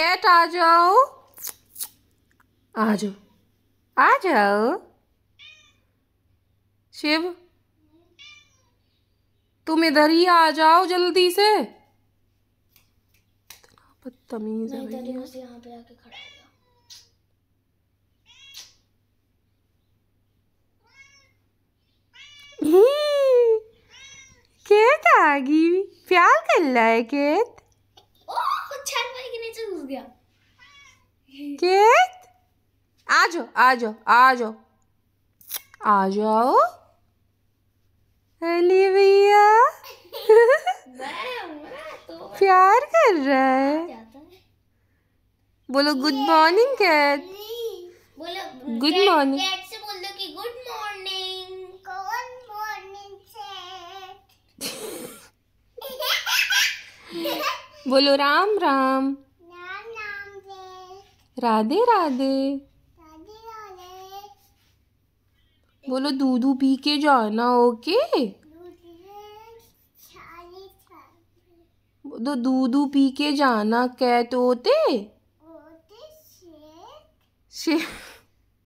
cat आ जाओ आ जाओ आ जाओ शिव तुम इधर ही आ जाओ जल्दी से बदतमीज है केत आ गई प्यार कर लाए है केत गया केत आ आ जाओ भैया तो प्यार तो कर रहा है बोलो good morning cat good morning बोलो राम राम राधे राधे बोलो दूधू पी के जाना ओके तो दूधू पी के जाना क्या तो